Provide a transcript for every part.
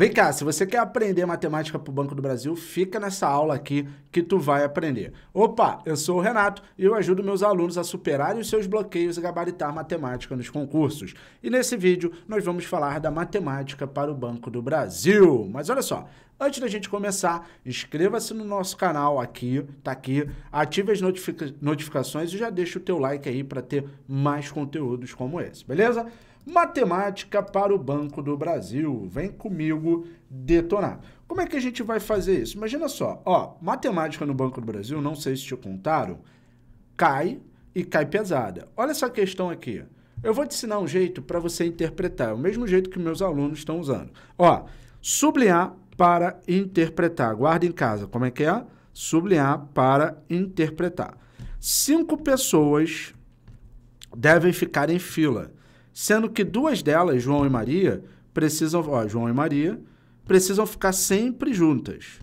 Vem cá, se você quer aprender matemática para o Banco do Brasil, fica nessa aula aqui que tu vai aprender. Opa, eu sou o Renato e eu ajudo meus alunos a superarem os seus bloqueios e gabaritar matemática nos concursos. E nesse vídeo nós vamos falar da matemática para o Banco do Brasil. Mas olha só, Antes da gente começar, inscreva-se no nosso canal aqui, tá aqui, ative as notifica notificações e já deixa o teu like aí para ter mais conteúdos como esse, beleza? Matemática para o Banco do Brasil. Vem comigo detonar. Como é que a gente vai fazer isso? Imagina só, ó, matemática no Banco do Brasil, não sei se te contaram, cai e cai pesada. Olha essa questão aqui. Eu vou te ensinar um jeito para você interpretar, é o mesmo jeito que meus alunos estão usando. Ó, sublinhar para interpretar. Guarda em casa, como é que é? Sublinhar para interpretar. Cinco pessoas devem ficar em fila sendo que duas delas, João e Maria, precisam, ó, João e Maria, precisam ficar sempre juntas.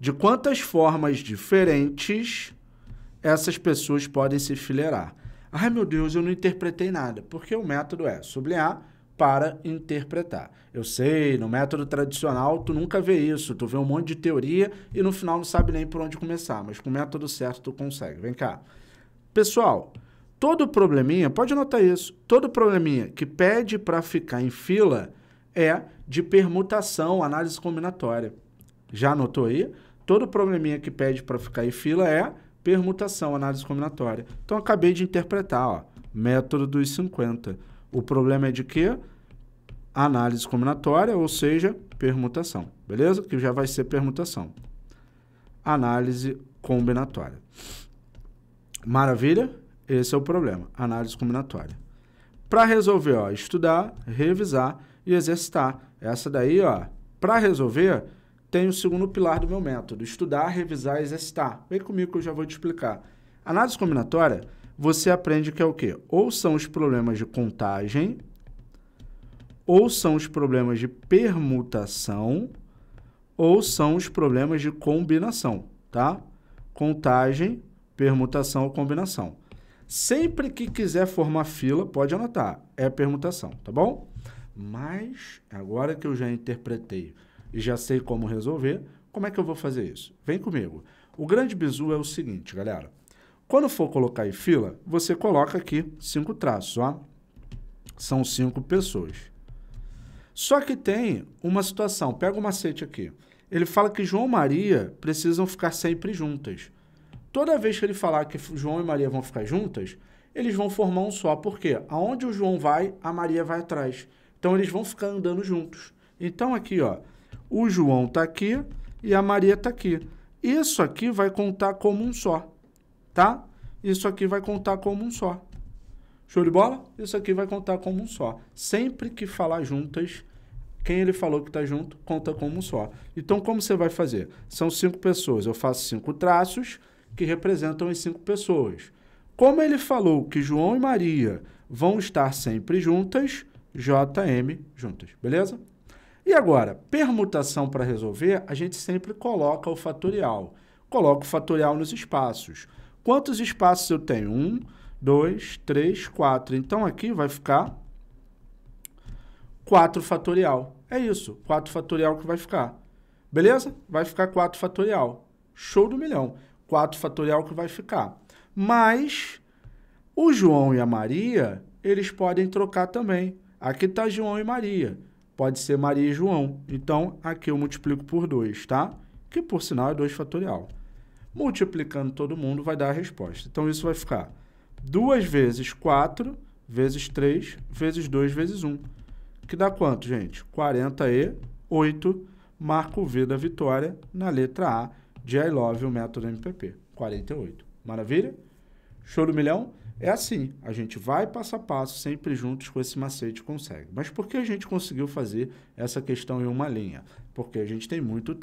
De quantas formas diferentes essas pessoas podem se fileirar? Ai meu Deus, eu não interpretei nada, porque o método é sublinhar para interpretar. Eu sei, no método tradicional tu nunca vê isso, tu vê um monte de teoria e no final não sabe nem por onde começar, mas com o método certo tu consegue. Vem cá. Pessoal, Todo probleminha, pode anotar isso, todo probleminha que pede para ficar em fila é de permutação, análise combinatória. Já anotou aí? Todo probleminha que pede para ficar em fila é permutação, análise combinatória. Então, acabei de interpretar, ó, método dos 50. O problema é de quê? Análise combinatória, ou seja, permutação, beleza? Que já vai ser permutação. Análise combinatória. Maravilha? Esse é o problema, análise combinatória. Para resolver, ó, estudar, revisar e exercitar. Essa daí, ó, para resolver, tem o segundo pilar do meu método, estudar, revisar e exercitar. Vem comigo que eu já vou te explicar. Análise combinatória, você aprende que é o quê? Ou são os problemas de contagem, ou são os problemas de permutação, ou são os problemas de combinação, tá? Contagem, permutação ou combinação. Sempre que quiser formar fila, pode anotar. É permutação, tá bom? Mas, agora que eu já interpretei e já sei como resolver, como é que eu vou fazer isso? Vem comigo. O grande bizu é o seguinte, galera. Quando for colocar em fila, você coloca aqui cinco traços, ó. São cinco pessoas. Só que tem uma situação. Pega o um macete aqui. Ele fala que João e Maria precisam ficar sempre juntas. Toda vez que ele falar que João e Maria vão ficar juntas, eles vão formar um só. Por quê? Aonde o João vai, a Maria vai atrás. Então eles vão ficar andando juntos. Então aqui, ó, o João tá aqui e a Maria tá aqui. Isso aqui vai contar como um só, tá? Isso aqui vai contar como um só. Show de bola? Isso aqui vai contar como um só. Sempre que falar juntas, quem ele falou que está junto conta como um só. Então, como você vai fazer? São cinco pessoas. Eu faço cinco traços que representam as cinco pessoas. Como ele falou que João e Maria vão estar sempre juntas, JM juntas, beleza? E agora, permutação para resolver, a gente sempre coloca o fatorial. Coloca o fatorial nos espaços. Quantos espaços eu tenho? Um, dois, três, quatro. Então aqui vai ficar 4 fatorial. É isso, 4 fatorial que vai ficar. Beleza? Vai ficar 4 fatorial. Show do milhão. 4 fatorial que vai ficar. Mas o João e a Maria, eles podem trocar também. Aqui está João e Maria. Pode ser Maria e João. Então, aqui eu multiplico por 2, tá? Que, por sinal, é 2 fatorial. Multiplicando todo mundo vai dar a resposta. Então, isso vai ficar 2 vezes 4 vezes 3 vezes 2 vezes 1. Que dá quanto, gente? 48. Marco V da vitória na letra A de I Love o método MPP. 48. Maravilha? Show do milhão? É assim, a gente vai passo a passo, sempre juntos com esse macete consegue. Mas por que a gente conseguiu fazer essa questão em uma linha? Porque a gente tem muito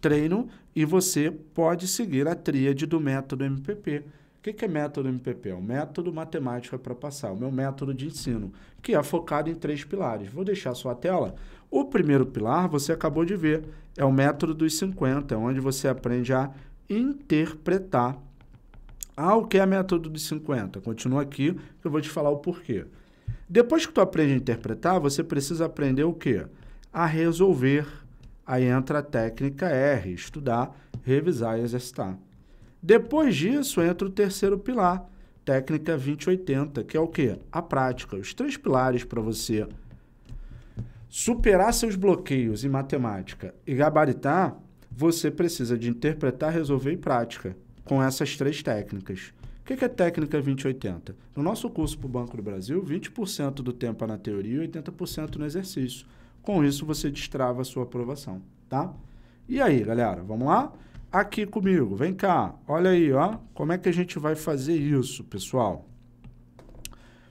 treino e você pode seguir a tríade do método MPP que, que é método MPP? É um método matemática para passar, o meu método de ensino, que é focado em três pilares. Vou deixar a sua tela. O primeiro pilar, você acabou de ver, é o método dos 50, é onde você aprende a interpretar. Ah, o que é método dos 50? Continua aqui, que eu vou te falar o porquê. Depois que tu aprende a interpretar, você precisa aprender o quê? A resolver. Aí entra a técnica R, estudar, revisar e exercitar. Depois disso, entra o terceiro pilar, técnica 2080, que é o quê? A prática. Os três pilares para você superar seus bloqueios em matemática e gabaritar, você precisa de interpretar, resolver e prática com essas três técnicas. O que é técnica 2080? No nosso curso para o Banco do Brasil, 20% do tempo é na teoria e 80% no exercício. Com isso, você destrava a sua aprovação, tá? E aí, galera, vamos lá? aqui comigo, vem cá, olha aí, ó, como é que a gente vai fazer isso, pessoal?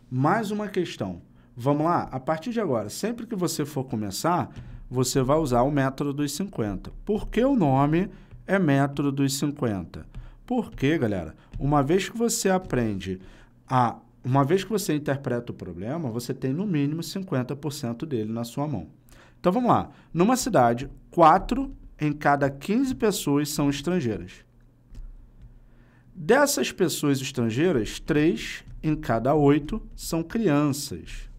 Mais uma questão. Vamos lá? A partir de agora, sempre que você for começar, você vai usar o método dos 50. Por que o nome é método dos 50? Porque, galera, uma vez que você aprende a. Uma vez que você interpreta o problema, você tem no mínimo 50% dele na sua mão. Então vamos lá. Numa cidade, quatro em cada 15 pessoas são estrangeiras. Dessas pessoas estrangeiras, 3 em cada 8 são crianças.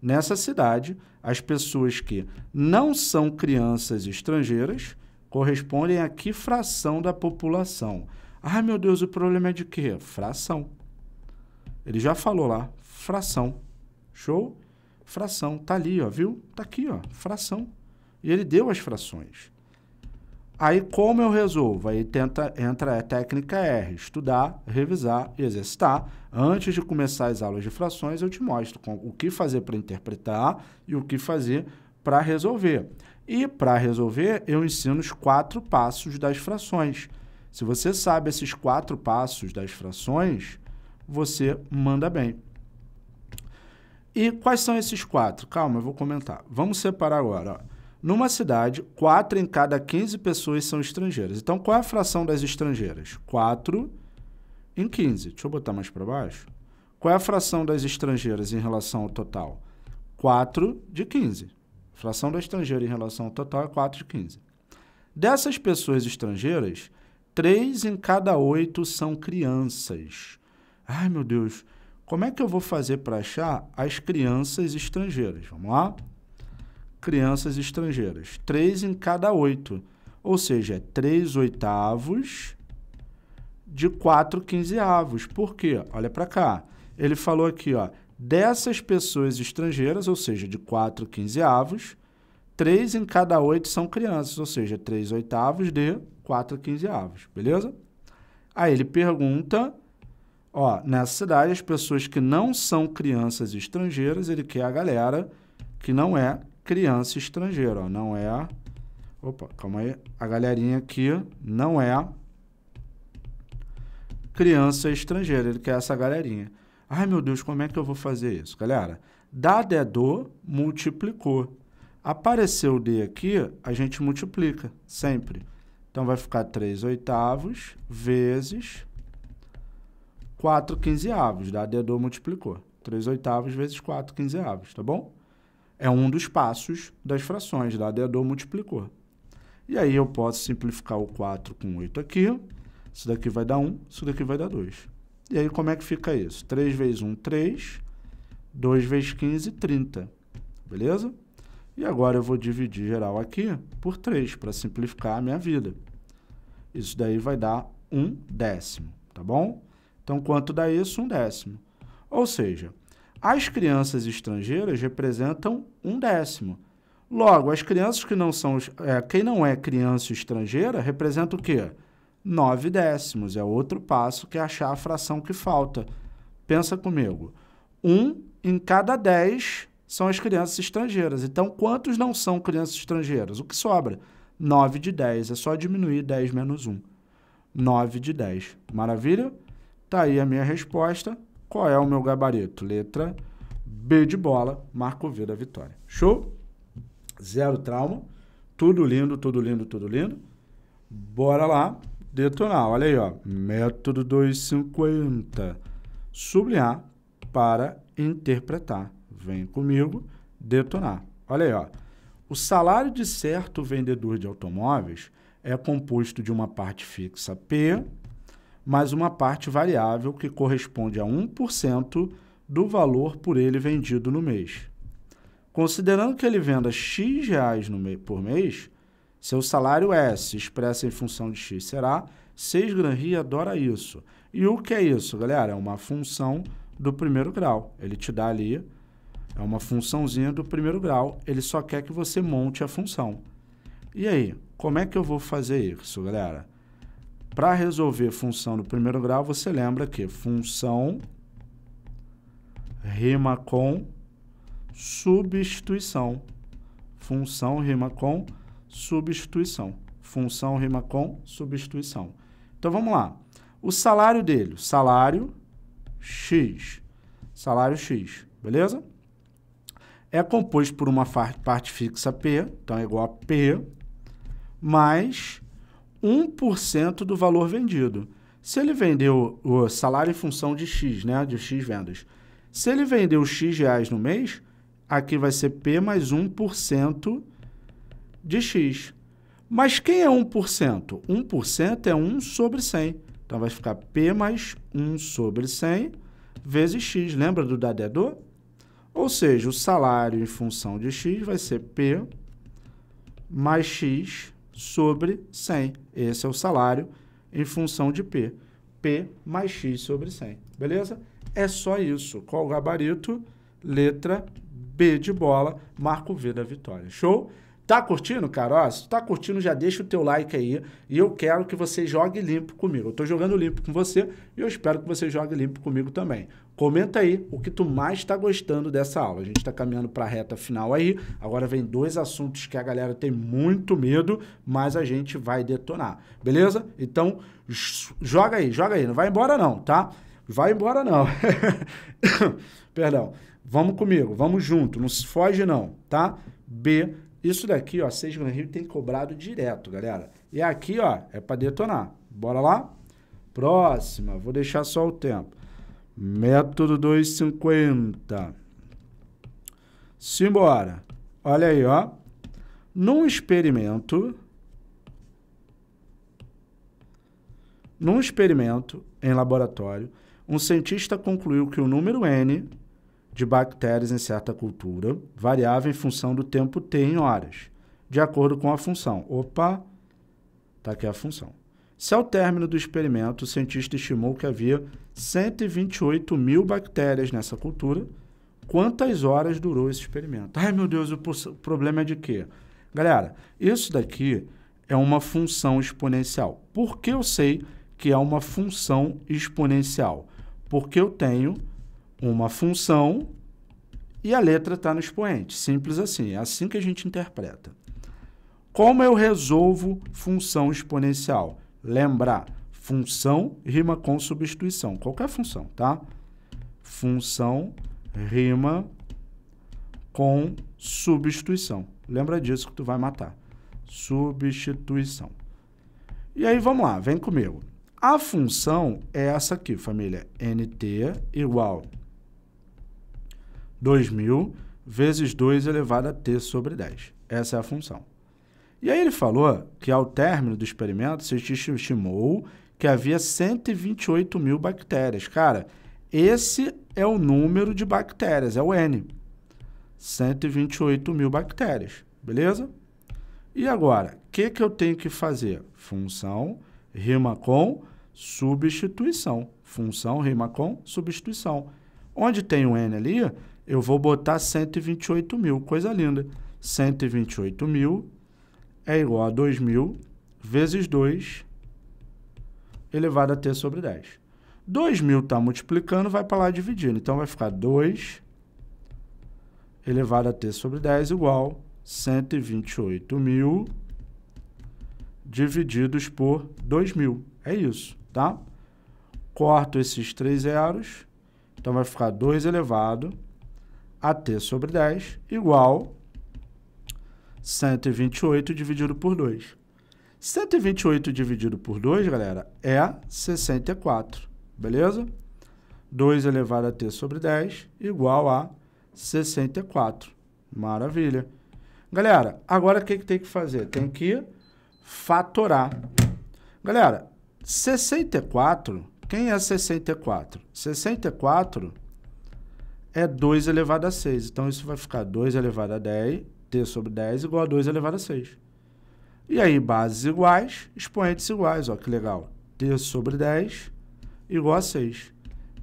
Nessa cidade, as pessoas que não são crianças estrangeiras correspondem a que fração da população? Ah, meu Deus, o problema é de quê? Fração. Ele já falou lá, fração. Show? Fração. Tá ali, ó, viu? Tá aqui, ó, fração. E ele deu as frações. Aí como eu resolvo? Aí tenta, entra a técnica R, estudar, revisar e exercitar. Antes de começar as aulas de frações, eu te mostro com, o que fazer para interpretar e o que fazer para resolver. E para resolver, eu ensino os quatro passos das frações. Se você sabe esses quatro passos das frações, você manda bem. E quais são esses quatro? Calma, eu vou comentar. Vamos separar agora. Ó. Numa cidade, 4 em cada 15 pessoas são estrangeiras. Então, qual é a fração das estrangeiras? 4 em 15. Deixa eu botar mais para baixo. Qual é a fração das estrangeiras em relação ao total? 4 de 15. A fração da estrangeira em relação ao total é 4 de 15. Dessas pessoas estrangeiras, 3 em cada 8 são crianças. Ai, meu Deus, como é que eu vou fazer para achar as crianças estrangeiras? Vamos lá? crianças estrangeiras. Três em cada oito. Ou seja, é três oitavos de quatro quinzeavos. Por quê? Olha para cá. Ele falou aqui, ó, dessas pessoas estrangeiras, ou seja, de quatro quinzeavos, três em cada oito são crianças, ou seja, três oitavos de quatro quinzeavos. Beleza? Aí ele pergunta ó, nessa cidade, as pessoas que não são crianças estrangeiras, ele quer a galera que não é criança estrangeira, ó, não é... Opa, calma aí. A galerinha aqui não é criança estrangeira, ele quer essa galerinha. Ai, meu Deus, como é que eu vou fazer isso? Galera, dado é do, multiplicou. Apareceu o D aqui, a gente multiplica, sempre. Então, vai ficar 3 oitavos vezes 4 quinzeavos. Dado é do, multiplicou. 3 oitavos vezes 4 quinzeavos, tá bom? É um dos passos das frações, lá dedo multiplicou. E aí eu posso simplificar o 4 com 8 aqui. Isso daqui vai dar 1, isso daqui vai dar 2. E aí como é que fica isso? 3 vezes 1, 3. 2 vezes 15, 30. Beleza? E agora eu vou dividir geral aqui por 3 para simplificar a minha vida. Isso daí vai dar 1 décimo, tá bom? Então, quanto dá isso? 1 décimo. Ou seja, as crianças estrangeiras representam um décimo. Logo, as crianças que não são. É, quem não é criança estrangeira representa o quê? Nove décimos. É outro passo que é achar a fração que falta. Pensa comigo. Um em cada dez são as crianças estrangeiras. Então, quantos não são crianças estrangeiras? O que sobra? 9 de 10. É só diminuir 10 menos 1. 9 de 10. Maravilha? Tá aí a minha resposta. Qual é o meu gabarito? Letra B de bola, Marco V da vitória. Show? Zero trauma. Tudo lindo, tudo lindo, tudo lindo. Bora lá detonar. Olha aí, ó. Método 250. Sublinhar para interpretar. Vem comigo detonar. Olha aí, ó. O salário de certo vendedor de automóveis é composto de uma parte fixa P mais uma parte variável que corresponde a 1% do valor por ele vendido no mês. Considerando que ele venda X reais por mês, seu salário S, expressa em função de X, será 6 Gran-Ri adora isso. E o que é isso, galera? É uma função do primeiro grau. Ele te dá ali, é uma funçãozinha do primeiro grau. Ele só quer que você monte a função. E aí, como é que eu vou fazer isso, galera? Para resolver função do primeiro grau, você lembra que função rima com substituição. Função rima com substituição. Função rima com substituição. Então vamos lá. O salário dele, salário X. Salário X, beleza? É composto por uma parte fixa P, então é igual a P, mais 1% do valor vendido. Se ele vendeu o salário em função de X, né? De X vendas. Se ele vendeu X reais no mês, aqui vai ser P mais 1% de X. Mas quem é 1%? 1% é 1 sobre 100. Então vai ficar P mais 1 sobre 100 vezes X. Lembra do dadedor? É Ou seja, o salário em função de X vai ser P mais X sobre 100. Esse é o salário em função de P. P mais X sobre 100. Beleza? É só isso. Qual o gabarito? Letra B de bola, marco V da vitória. Show? Tá curtindo, cara? Ó, se tu tá curtindo, já deixa o teu like aí. E eu quero que você jogue limpo comigo. Eu tô jogando limpo com você e eu espero que você jogue limpo comigo também. Comenta aí o que tu mais está gostando dessa aula. A gente está caminhando para a reta final aí. Agora vem dois assuntos que a galera tem muito medo, mas a gente vai detonar. Beleza? Então, joga aí, joga aí. Não vai embora não, tá? Vai embora não. Perdão. Vamos comigo, vamos junto. Não se foge não, tá? B. Isso daqui, ó, 6 Gran Rio tem cobrado direto, galera. E aqui, ó, é para detonar. Bora lá? Próxima. Vou deixar só o tempo. Método 250. Simbora. Olha aí, ó. Num experimento... Num experimento em laboratório, um cientista concluiu que o número N de bactérias em certa cultura variava em função do tempo T em horas, de acordo com a função. Opa, tá aqui a função. Se ao término do experimento, o cientista estimou que havia 128 mil bactérias nessa cultura, quantas horas durou esse experimento? Ai meu Deus, o problema é de quê? Galera, isso daqui é uma função exponencial. Por que eu sei que é uma função exponencial? Porque eu tenho uma função e a letra está no expoente. Simples assim, é assim que a gente interpreta. Como eu resolvo função exponencial? Lembrar, função rima com substituição. Qualquer função, tá? Função rima com substituição. Lembra disso que tu vai matar. Substituição. E aí, vamos lá, vem comigo. A função é essa aqui, família. nt igual 2.000 vezes 2 elevado a t sobre 10. Essa é a função. E aí ele falou que ao término do experimento se estimou que havia 128 mil bactérias. Cara, esse é o número de bactérias, é o N. 128 mil bactérias, beleza? E agora, o que, que eu tenho que fazer? Função rima com substituição. Função rima com substituição. Onde tem o N ali, eu vou botar 128 mil, coisa linda. 128 mil é igual a 2.000 vezes 2 elevado a t sobre 10. 2.000 está multiplicando, vai para lá dividindo. Então, vai ficar 2 elevado a t sobre 10 igual 128 mil divididos por 2.000. É isso, tá? Corto esses três zeros, então vai ficar 2 elevado a t sobre 10 igual 128 dividido por 2. 128 dividido por 2, galera, é 64, beleza? 2 elevado a t sobre 10 igual a 64. Maravilha. Galera, agora o que, que tem que fazer? Tem que fatorar. Galera, 64, quem é 64? 64 é 2 elevado a 6. Então, isso vai ficar 2 elevado a 10, t sobre 10 igual a 2 elevado a 6. E aí, bases iguais, expoentes iguais, ó, que legal. t sobre 10 igual a 6.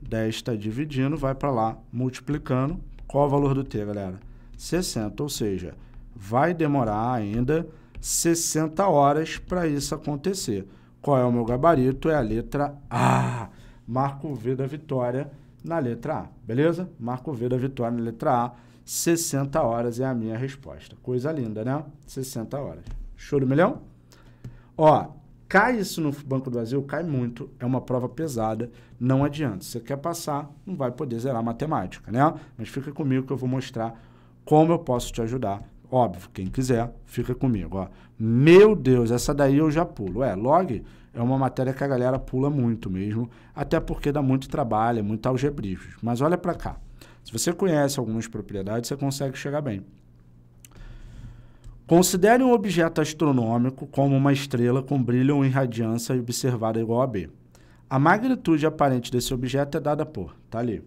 10 está dividindo, vai para lá, multiplicando. Qual o valor do t, galera? 60, ou seja, vai demorar ainda 60 horas para isso acontecer. Qual é o meu gabarito? É a letra A. Marco V da vitória na letra A, beleza? Marco V da vitória na letra A. 60 horas é a minha resposta. Coisa linda, né? 60 horas. Choro milhão? Ó, cai isso no Banco do Brasil, cai muito, é uma prova pesada, não adianta. Se você quer passar, não vai poder zerar matemática, né? Mas fica comigo que eu vou mostrar como eu posso te ajudar. Óbvio, quem quiser, fica comigo, ó. Meu Deus, essa daí eu já pulo. É, log é uma matéria que a galera pula muito mesmo, até porque dá muito trabalho, é muito algebrismo. Mas olha para cá. Se você conhece algumas propriedades, você consegue chegar bem. Considere um objeto astronômico como uma estrela com brilho ou irradiância observada igual a B. A magnitude aparente desse objeto é dada por, tá ali,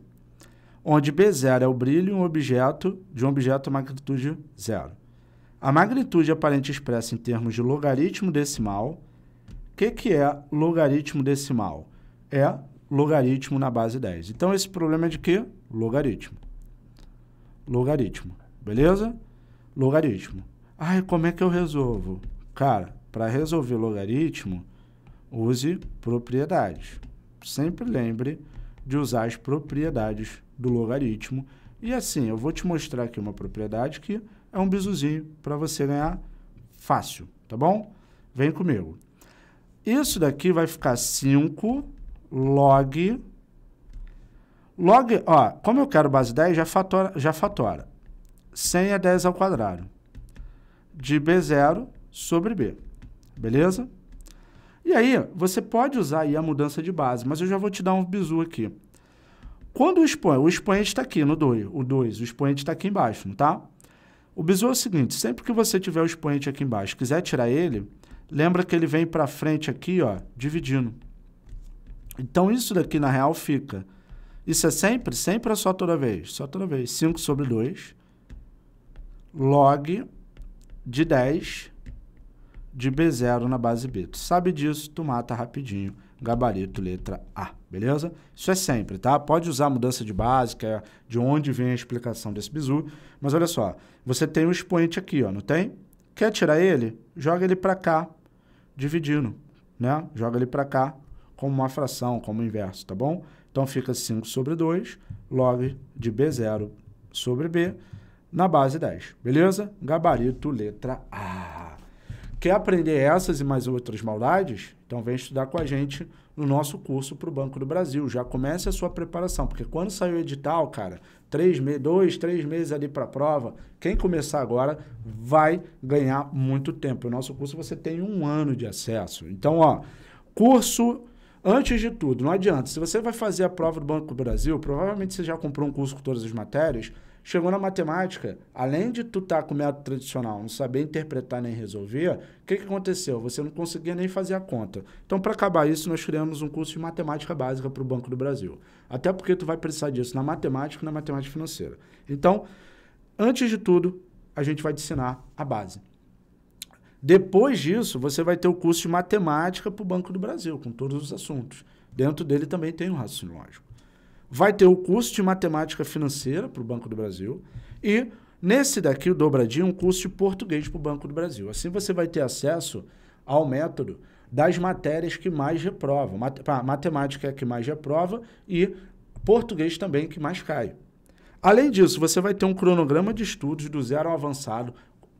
onde B0 é o brilho um objeto de um objeto magnitude zero. A magnitude aparente expressa em termos de logaritmo decimal. O que, que é logaritmo decimal? É logaritmo na base 10. Então, esse problema é de quê? Logaritmo. Logaritmo. Beleza? Logaritmo. Ai, como é que eu resolvo? Cara, para resolver logaritmo, use propriedades. Sempre lembre de usar as propriedades do logaritmo. E assim, eu vou te mostrar aqui uma propriedade que é um bizuzinho para você ganhar fácil, tá bom? Vem comigo. Isso daqui vai ficar 5 log. Log, ó, como eu quero base 10, já fatora. Já fatora. 100 é 10 ao quadrado. De B0 sobre B. Beleza? E aí, você pode usar aí a mudança de base, mas eu já vou te dar um bizu aqui. Quando o expoente, o expoente está aqui no 2, o 2, o expoente está aqui embaixo, não tá? O bizu é o seguinte, sempre que você tiver o expoente aqui embaixo quiser tirar ele, lembra que ele vem para frente aqui, ó, dividindo. Então isso daqui na real fica. Isso é sempre? Sempre é só toda vez? Só toda vez. 5 sobre 2 log de 10 de B0 na base B. Tu sabe disso, tu mata rapidinho. Gabarito, letra A, beleza? Isso é sempre, tá? Pode usar a mudança de base, que é de onde vem a explicação desse bizu. Mas olha só, você tem o um expoente aqui, ó, não tem? Quer tirar ele? Joga ele para cá, dividindo, né? Joga ele para cá, como uma fração, como inverso, tá bom? Então fica 5 sobre 2 log de B0 sobre B na base 10, beleza? Gabarito letra A. Quer aprender essas e mais outras maldades? Então vem estudar com a gente no nosso curso para o Banco do Brasil. Já comece a sua preparação, porque quando sair o edital, cara, três meses, dois, três meses ali para a prova, quem começar agora vai ganhar muito tempo. O nosso curso você tem um ano de acesso. Então, ó, curso Antes de tudo, não adianta. Se você vai fazer a prova do Banco do Brasil, provavelmente você já comprou um curso com todas as matérias. Chegou na matemática, além de tu estar tá com o método tradicional, não saber interpretar nem resolver, o que, que aconteceu? Você não conseguia nem fazer a conta. Então, para acabar isso, nós criamos um curso de matemática básica para o Banco do Brasil. Até porque tu vai precisar disso na matemática e na matemática financeira. Então, antes de tudo, a gente vai te ensinar a base. Depois disso, você vai ter o curso de matemática para o Banco do Brasil, com todos os assuntos. Dentro dele também tem o raciocínio lógico. Vai ter o curso de matemática financeira para o Banco do Brasil e nesse daqui, o dobradinho, um curso de português para o Banco do Brasil. Assim você vai ter acesso ao método das matérias que mais reprovam. Mat matemática é a que mais reprova e português também é que mais cai. Além disso, você vai ter um cronograma de estudos do zero ao avançado,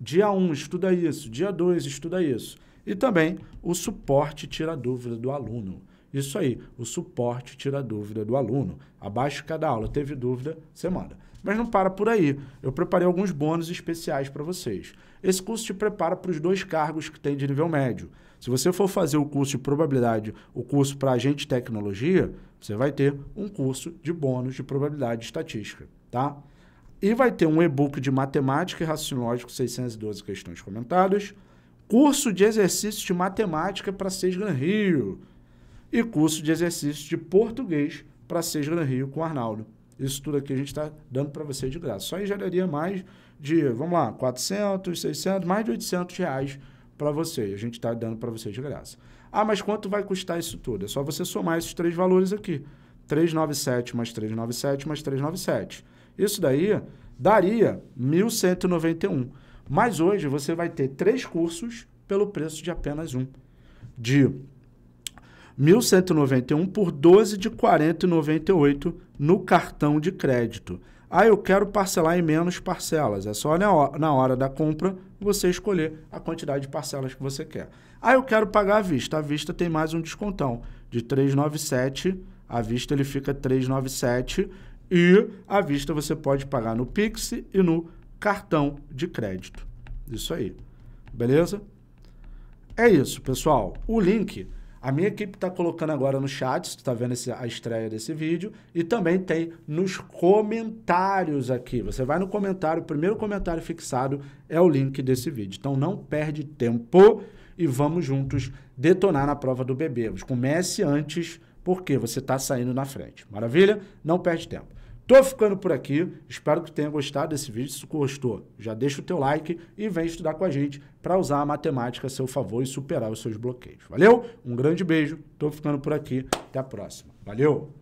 Dia 1, um, estuda isso. Dia 2, estuda isso. E também o suporte tira a dúvida do aluno. Isso aí, o suporte tira a dúvida do aluno. Abaixo de cada aula, teve dúvida, você manda. Mas não para por aí. Eu preparei alguns bônus especiais para vocês. Esse curso te prepara para os dois cargos que tem de nível médio. Se você for fazer o curso de probabilidade, o curso para agente de tecnologia, você vai ter um curso de bônus de probabilidade de estatística, tá? E vai ter um e-book de matemática e raciocínio lógico, 612 questões comentadas, curso de exercício de matemática para Seis Gran Rio e curso de exercício de português para Seis Gran Rio com Arnaldo. Isso tudo aqui a gente está dando para você de graça. Só geraria mais de, vamos lá, 400, 600, mais de 800 reais para você. A gente está dando para você de graça. Ah, mas quanto vai custar isso tudo? É só você somar esses três valores aqui. 397 mais 397 mais 397. Isso daí daria 1.191. Mas hoje você vai ter três cursos pelo preço de apenas um. De 1.191 por 12 de 40,98 no cartão de crédito. Ah, eu quero parcelar em menos parcelas. É só na hora, da compra você escolher a quantidade de parcelas que você quer. Ah, eu quero pagar à vista. À vista tem mais um descontão de 397. À vista ele fica 397 e à vista você pode pagar no Pix e no cartão de crédito. Isso aí. Beleza? É isso, pessoal. O link a minha equipe está colocando agora no chat, você está vendo esse, a estreia desse vídeo, e também tem nos comentários aqui. Você vai no comentário, o primeiro comentário fixado é o link desse vídeo. Então não perde tempo e vamos juntos detonar na prova do bebê. Comece antes, porque você está saindo na frente. Maravilha? Não perde tempo. Tô ficando por aqui, espero que tenha gostado desse vídeo. Se gostou, já deixa o teu like e vem estudar com a gente para usar a matemática a seu favor e superar os seus bloqueios. Valeu? Um grande beijo, tô ficando por aqui, até a próxima. Valeu!